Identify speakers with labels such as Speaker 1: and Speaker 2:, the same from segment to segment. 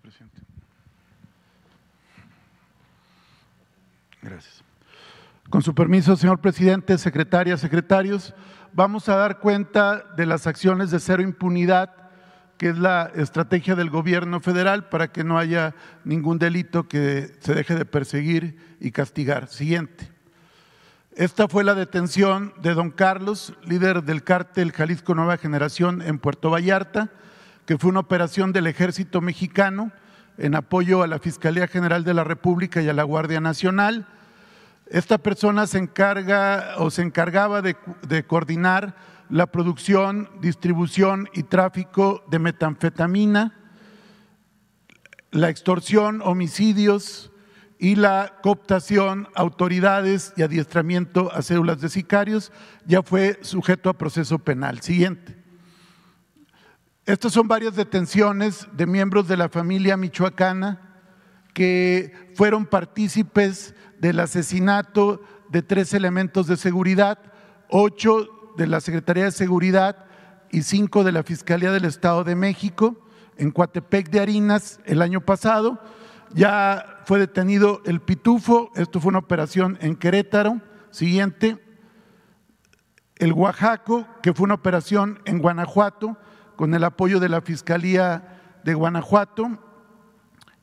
Speaker 1: presidente. Gracias. Con su permiso, señor presidente, secretarias, secretarios, vamos a dar cuenta de las acciones de cero impunidad, que es la estrategia del gobierno federal para que no haya ningún delito que se deje de perseguir y castigar. Siguiente. Esta fue la detención de don Carlos, líder del cártel Jalisco Nueva Generación en Puerto Vallarta, que fue una operación del ejército mexicano en apoyo a la Fiscalía General de la República y a la Guardia Nacional. Esta persona se encarga o se encargaba de, de coordinar la producción, distribución y tráfico de metanfetamina, la extorsión, homicidios, y la cooptación, autoridades y adiestramiento a células de sicarios ya fue sujeto a proceso penal. Siguiente. Estas son varias detenciones de miembros de la familia michoacana que fueron partícipes del asesinato de tres elementos de seguridad, ocho de la Secretaría de Seguridad y cinco de la Fiscalía del Estado de México en Coatepec de Harinas el año pasado. Ya fue detenido el Pitufo, esto fue una operación en Querétaro, siguiente, el Oaxaco, que fue una operación en Guanajuato, con el apoyo de la Fiscalía de Guanajuato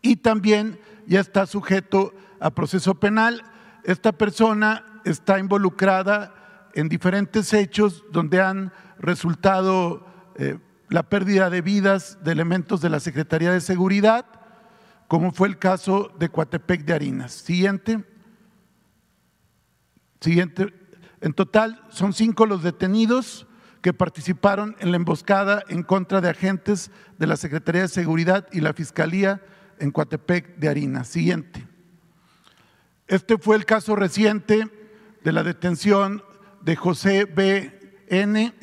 Speaker 1: y también ya está sujeto a proceso penal. Esta persona está involucrada en diferentes hechos donde han resultado eh, la pérdida de vidas de elementos de la Secretaría de Seguridad, como fue el caso de Coatepec de Harinas. Siguiente. Siguiente. En total son cinco los detenidos que participaron en la emboscada en contra de agentes de la Secretaría de Seguridad y la Fiscalía en Coatepec de Harina. Siguiente. Este fue el caso reciente de la detención de José B. N.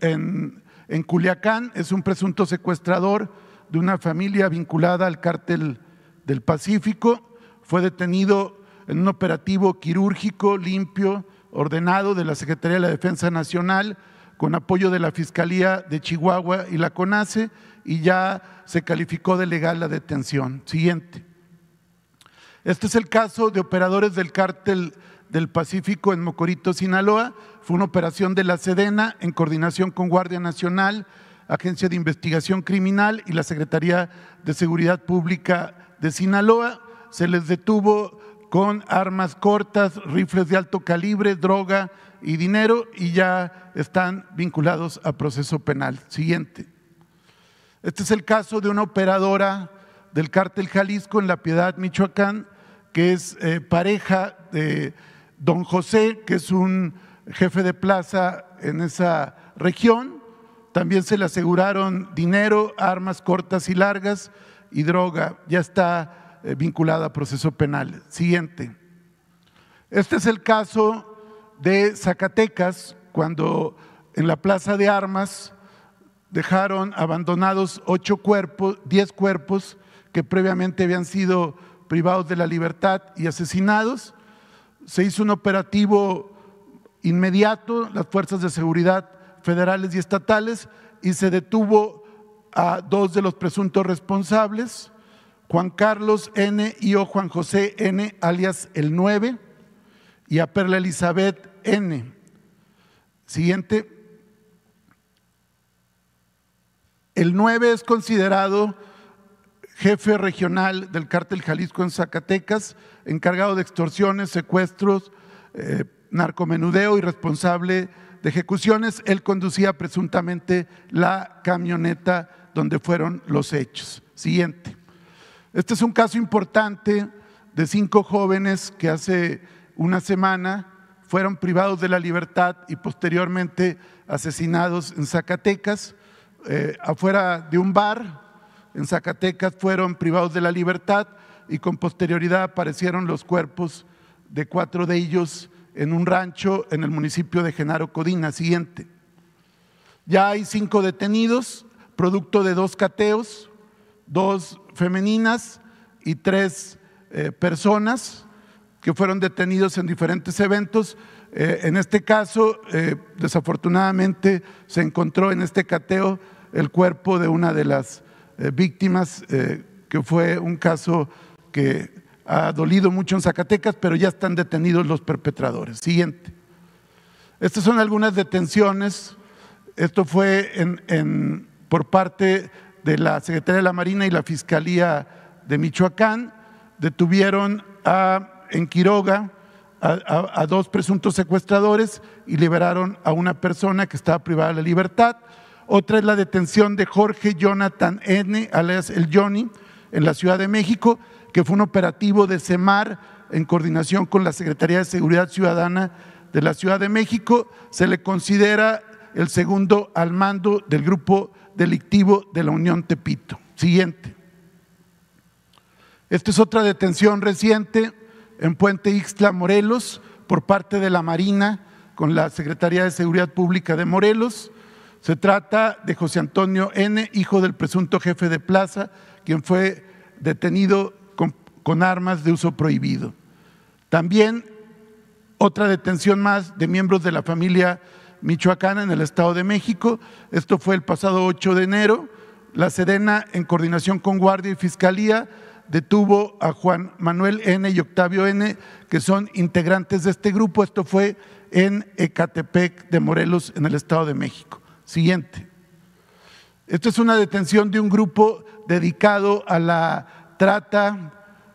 Speaker 1: en, Culiacán. Es un presunto secuestrador de una familia vinculada al cártel del Pacífico. Fue detenido en un operativo quirúrgico limpio, ordenado de la Secretaría de la Defensa Nacional con apoyo de la Fiscalía de Chihuahua y la CONACE y ya se calificó de legal la detención. Siguiente. Este es el caso de operadores del cártel del Pacífico en Mocorito, Sinaloa. Fue una operación de la Sedena en coordinación con Guardia Nacional, Agencia de Investigación Criminal y la Secretaría de Seguridad Pública de Sinaloa. Se les detuvo con armas cortas, rifles de alto calibre, droga y dinero y ya están vinculados a proceso penal. Siguiente. Este es el caso de una operadora del cártel Jalisco en La Piedad, Michoacán, que es eh, pareja de don José, que es un jefe de plaza en esa región. También se le aseguraron dinero, armas cortas y largas y droga. Ya está eh, vinculada a proceso penal. Siguiente. Este es el caso de Zacatecas, cuando en la Plaza de Armas dejaron abandonados ocho cuerpos, diez cuerpos que previamente habían sido privados de la libertad y asesinados. Se hizo un operativo inmediato, las fuerzas de seguridad federales y estatales, y se detuvo a dos de los presuntos responsables. Juan Carlos N. y O. Juan José N. alias el 9 y a Perla Elizabeth N. Siguiente. El 9 es considerado jefe regional del cártel Jalisco en Zacatecas, encargado de extorsiones, secuestros, eh, narcomenudeo y responsable de ejecuciones. Él conducía presuntamente la camioneta donde fueron los hechos. Siguiente. Este es un caso importante de cinco jóvenes que hace una semana fueron privados de la libertad y posteriormente asesinados en Zacatecas, eh, afuera de un bar. En Zacatecas fueron privados de la libertad y con posterioridad aparecieron los cuerpos de cuatro de ellos en un rancho en el municipio de Genaro Codina siguiente. Ya hay cinco detenidos, producto de dos cateos, dos femeninas y tres eh, personas que fueron detenidos en diferentes eventos. Eh, en este caso, eh, desafortunadamente, se encontró en este cateo el cuerpo de una de las víctimas, que fue un caso que ha dolido mucho en Zacatecas, pero ya están detenidos los perpetradores. Siguiente. Estas son algunas detenciones. Esto fue en, por parte de la Secretaría de la Marina y la Fiscalía de Michoacán detuvieron en Quiroga a, dos presuntos secuestradores y liberaron a una persona que estaba privada de la libertad. Otra es la detención de Jorge Jonathan N., alias el Johnny, en la Ciudad de México, que fue un operativo de CEMAR en coordinación con la Secretaría de Seguridad Ciudadana de la Ciudad de México. Se le considera el segundo al mando del grupo delictivo de la Unión Tepito. Siguiente. Esta es otra detención reciente en Puente Ixtla, Morelos, por parte de la Marina con la Secretaría de Seguridad Pública de Morelos. Se trata de José Antonio N., hijo del presunto jefe de plaza, quien fue detenido con, con armas de uso prohibido. También otra detención más de miembros de la familia Michoacana, en el Estado de México. Esto fue el pasado 8 de enero. La Serena, en coordinación con Guardia y Fiscalía, detuvo a Juan Manuel N. y Octavio N., que son integrantes de este grupo. Esto fue en Ecatepec de Morelos, en el Estado de México. Siguiente. Esto es una detención de un grupo dedicado a la trata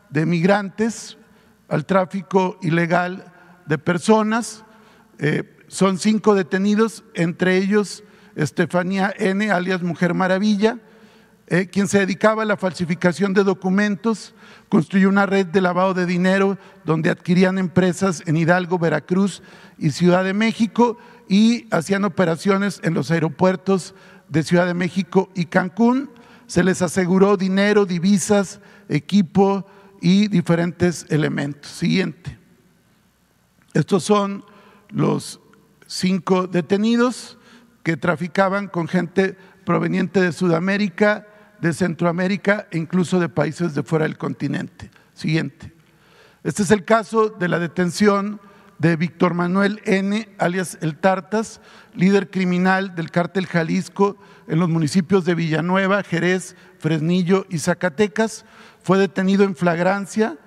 Speaker 1: de migrantes, al tráfico ilegal de personas. Eh, son cinco detenidos, entre ellos Estefanía N., alias Mujer Maravilla, eh, quien se dedicaba a la falsificación de documentos, construyó una red de lavado de dinero donde adquirían empresas en Hidalgo, Veracruz y Ciudad de México y hacían operaciones en los aeropuertos de Ciudad de México y Cancún. Se les aseguró dinero, divisas, equipo y diferentes elementos. Siguiente. Estos son los cinco detenidos que traficaban con gente proveniente de Sudamérica, de Centroamérica e incluso de países de fuera del continente. Siguiente. Este es el caso de la detención de Víctor Manuel N., alias El Tartas, líder criminal del cártel Jalisco en los municipios de Villanueva, Jerez, Fresnillo y Zacatecas. Fue detenido en flagrancia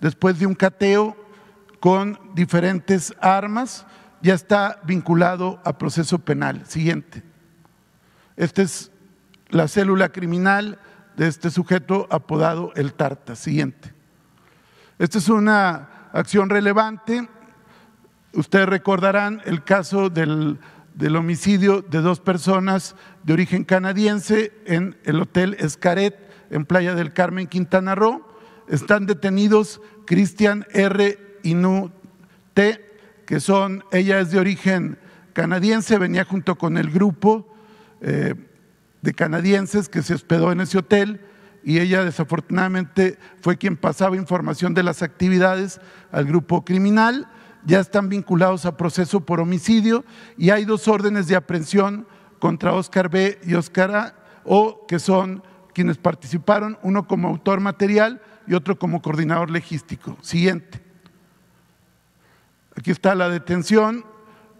Speaker 1: después de un cateo con diferentes armas ya está vinculado a proceso penal. Siguiente. Esta es la célula criminal de este sujeto apodado el Tarta. Siguiente. Esta es una acción relevante. Ustedes recordarán el caso del, del homicidio de dos personas de origen canadiense en el Hotel Escaret en Playa del Carmen, Quintana Roo. Están detenidos Cristian R. Inú T que son, ella es de origen canadiense, venía junto con el grupo eh, de canadienses que se hospedó en ese hotel y ella desafortunadamente fue quien pasaba información de las actividades al grupo criminal. Ya están vinculados a proceso por homicidio y hay dos órdenes de aprehensión contra Oscar B y Oscar A, o que son quienes participaron, uno como autor material y otro como coordinador legístico. Siguiente. Aquí está la detención.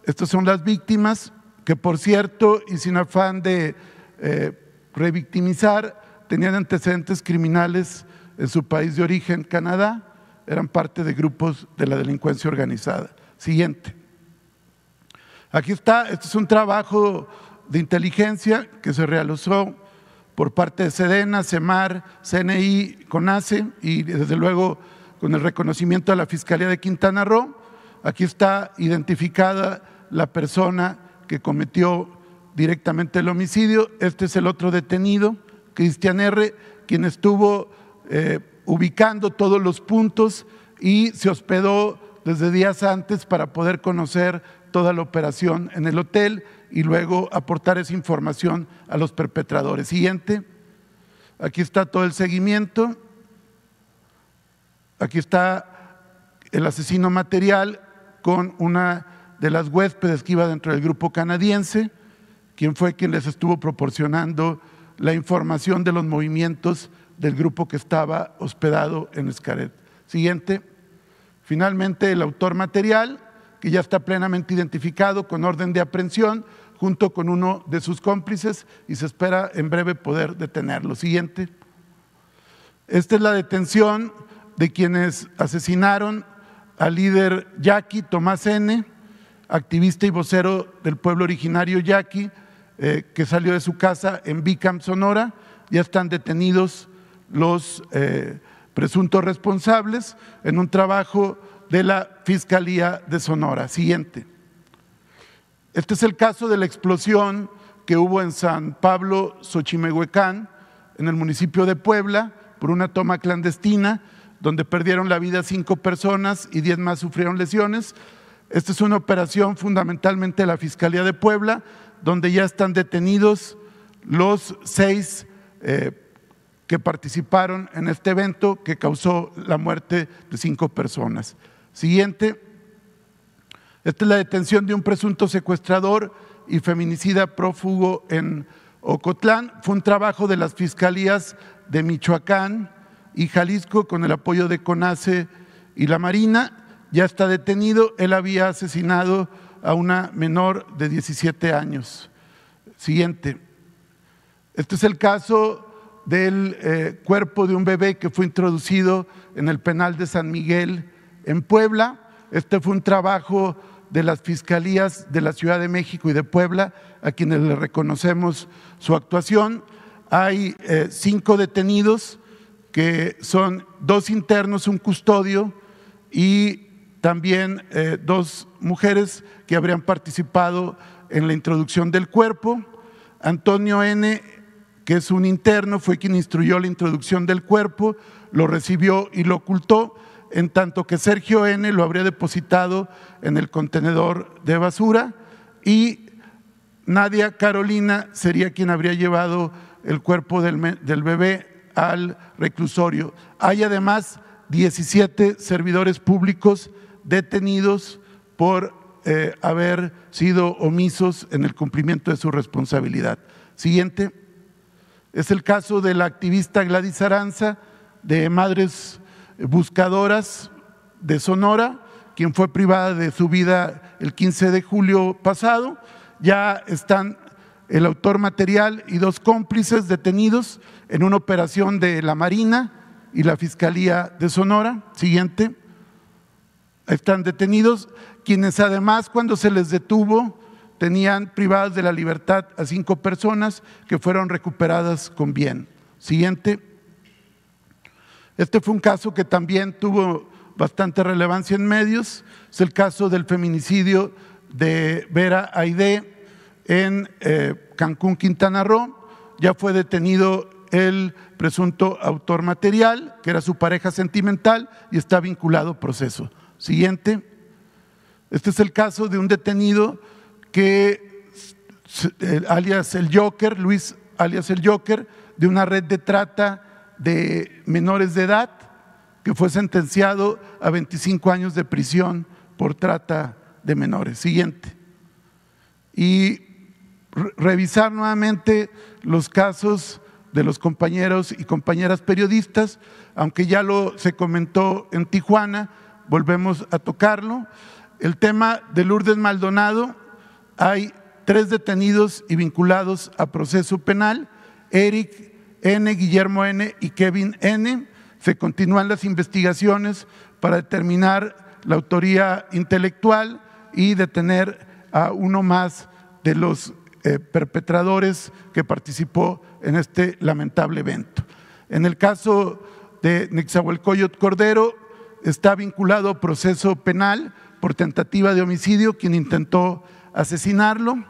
Speaker 1: Estas son las víctimas que, por cierto, y sin afán de eh, revictimizar, tenían antecedentes criminales en su país de origen, Canadá, eran parte de grupos de la delincuencia organizada. Siguiente. Aquí está, este es un trabajo de inteligencia que se realizó por parte de Sedena, CEMAR, CNI, CONACE y desde luego con el reconocimiento de la Fiscalía de Quintana Roo. Aquí está identificada la persona que cometió directamente el homicidio. Este es el otro detenido, Cristian R., quien estuvo eh, ubicando todos los puntos y se hospedó desde días antes para poder conocer toda la operación en el hotel y luego aportar esa información a los perpetradores. Siguiente. Aquí está todo el seguimiento. Aquí está el asesino material con una de las huéspedes que iba dentro del grupo canadiense, quien fue quien les estuvo proporcionando la información de los movimientos del grupo que estaba hospedado en Escaret. Siguiente. Finalmente, el autor material, que ya está plenamente identificado con orden de aprehensión, junto con uno de sus cómplices, y se espera en breve poder detenerlo. Siguiente. Esta es la detención de quienes asesinaron al líder Yaqui Tomás N., activista y vocero del pueblo originario Yaqui, eh, que salió de su casa en Bicam, Sonora. Ya están detenidos los eh, presuntos responsables en un trabajo de la Fiscalía de Sonora. Siguiente. Este es el caso de la explosión que hubo en San Pablo, Xochimehuecán, en el municipio de Puebla, por una toma clandestina donde perdieron la vida cinco personas y diez más sufrieron lesiones. Esta es una operación fundamentalmente de la Fiscalía de Puebla, donde ya están detenidos los seis eh, que participaron en este evento que causó la muerte de cinco personas. Siguiente. Esta es la detención de un presunto secuestrador y feminicida prófugo en Ocotlán. Fue un trabajo de las fiscalías de Michoacán, y Jalisco con el apoyo de CONACE y la Marina. Ya está detenido, él había asesinado a una menor de 17 años. Siguiente. Este es el caso del eh, cuerpo de un bebé que fue introducido en el penal de San Miguel en Puebla. Este fue un trabajo de las fiscalías de la Ciudad de México y de Puebla, a quienes le reconocemos su actuación. Hay eh, cinco detenidos, que son dos internos, un custodio y también eh, dos mujeres que habrían participado en la introducción del cuerpo. Antonio N., que es un interno, fue quien instruyó la introducción del cuerpo, lo recibió y lo ocultó, en tanto que Sergio N. lo habría depositado en el contenedor de basura y Nadia Carolina sería quien habría llevado el cuerpo del bebé al reclusorio. Hay además 17 servidores públicos detenidos por eh, haber sido omisos en el cumplimiento de su responsabilidad. Siguiente. Es el caso de la activista Gladys Aranza, de Madres Buscadoras de Sonora, quien fue privada de su vida el 15 de julio pasado. Ya están el autor material y dos cómplices detenidos en una operación de la Marina y la Fiscalía de Sonora. Siguiente. Están detenidos quienes además cuando se les detuvo tenían privadas de la libertad a cinco personas que fueron recuperadas con bien. Siguiente. Este fue un caso que también tuvo bastante relevancia en medios. Es el caso del feminicidio de Vera Aide en eh, Cancún, Quintana Roo. Ya fue detenido el presunto autor material, que era su pareja sentimental, y está vinculado al proceso. Siguiente. Este es el caso de un detenido que, alias el Joker, Luis alias el Joker, de una red de trata de menores de edad, que fue sentenciado a 25 años de prisión por trata de menores. Siguiente. Y revisar nuevamente los casos de los compañeros y compañeras periodistas, aunque ya lo se comentó en Tijuana, volvemos a tocarlo. El tema de Lourdes Maldonado, hay tres detenidos y vinculados a proceso penal, Eric N, Guillermo N y Kevin N. Se continúan las investigaciones para determinar la autoría intelectual y detener a uno más de los eh, perpetradores que participó en este lamentable evento. En el caso de Nexahuelcoyot Cordero, está vinculado a proceso penal por tentativa de homicidio, quien intentó asesinarlo.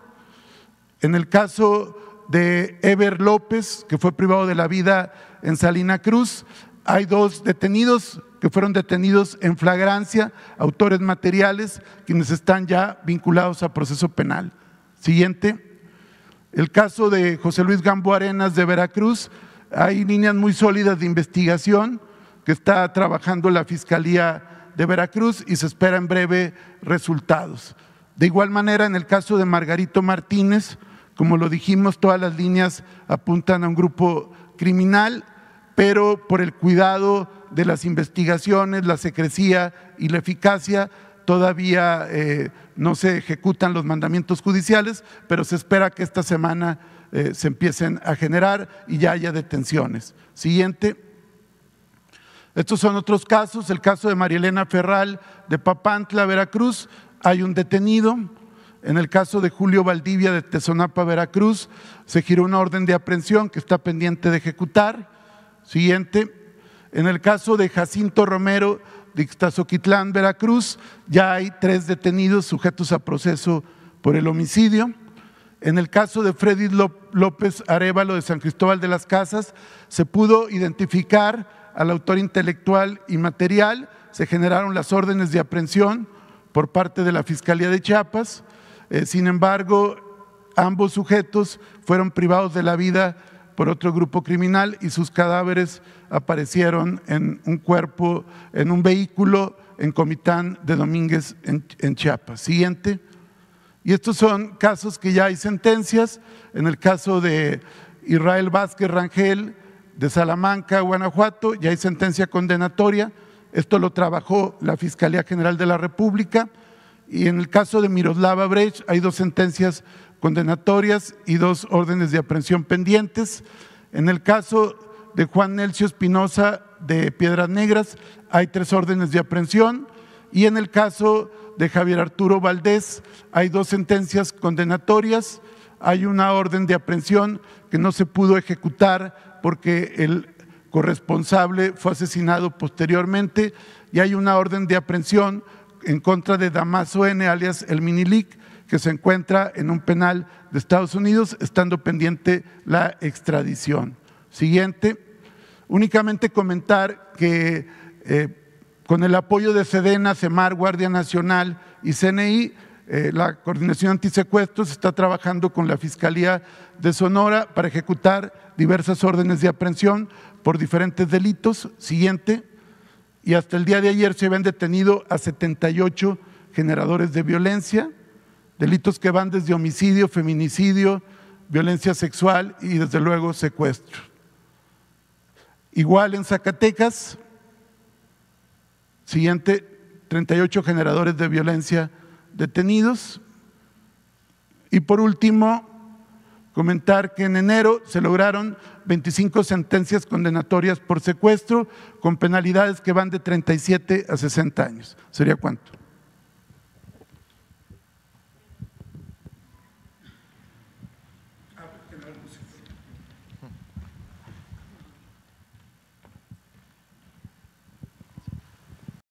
Speaker 1: En el caso de Eber López, que fue privado de la vida en Salina Cruz, hay dos detenidos que fueron detenidos en flagrancia, autores materiales, quienes están ya vinculados a proceso penal. Siguiente. El caso de José Luis Gambo Arenas de Veracruz, hay líneas muy sólidas de investigación que está trabajando la Fiscalía de Veracruz y se espera en breve resultados. De igual manera, en el caso de Margarito Martínez, como lo dijimos, todas las líneas apuntan a un grupo criminal, pero por el cuidado de las investigaciones, la secrecía y la eficacia, todavía eh, no se ejecutan los mandamientos judiciales, pero se espera que esta semana eh, se empiecen a generar y ya haya detenciones. Siguiente. Estos son otros casos, el caso de Marielena Ferral de Papantla, Veracruz, hay un detenido. En el caso de Julio Valdivia de Tezonapa, Veracruz, se giró una orden de aprehensión que está pendiente de ejecutar. Siguiente. En el caso de Jacinto Romero de Ixtazoquitlán, Veracruz, ya hay tres detenidos sujetos a proceso por el homicidio. En el caso de Freddy López Arevalo de San Cristóbal de las Casas, se pudo identificar al autor intelectual y material, se generaron las órdenes de aprehensión por parte de la Fiscalía de Chiapas, eh, sin embargo, ambos sujetos fueron privados de la vida por otro grupo criminal y sus cadáveres aparecieron en un cuerpo, en un vehículo en Comitán de Domínguez en, Chiapas. Siguiente. Y estos son casos que ya hay sentencias. En el caso de Israel Vázquez Rangel de Salamanca, Guanajuato, ya hay sentencia condenatoria. Esto lo trabajó la Fiscalía General de la República y en el caso de Miroslava Brech, hay dos sentencias condenatorias y dos órdenes de aprehensión pendientes. En el caso de Juan Nelcio Espinosa de Piedras Negras hay tres órdenes de aprehensión y en el caso de Javier Arturo Valdés hay dos sentencias condenatorias, hay una orden de aprehensión que no se pudo ejecutar porque el corresponsable fue asesinado posteriormente y hay una orden de aprehensión en contra de Damaso N, alias el Minilic, que se encuentra en un penal de Estados Unidos, estando pendiente la extradición. Siguiente, únicamente comentar que eh, con el apoyo de Sedena, CEMAR, Guardia Nacional y CNI, eh, la Coordinación Antisecuestros está trabajando con la Fiscalía de Sonora para ejecutar diversas órdenes de aprehensión por diferentes delitos. Siguiente y hasta el día de ayer se habían detenido a 78 generadores de violencia, delitos que van desde homicidio, feminicidio, violencia sexual y desde luego secuestro. Igual en Zacatecas, siguiente, 38 generadores de violencia detenidos. Y por último, Comentar que en enero se lograron 25 sentencias condenatorias por secuestro con penalidades que van de 37 a 60 años. ¿Sería cuánto?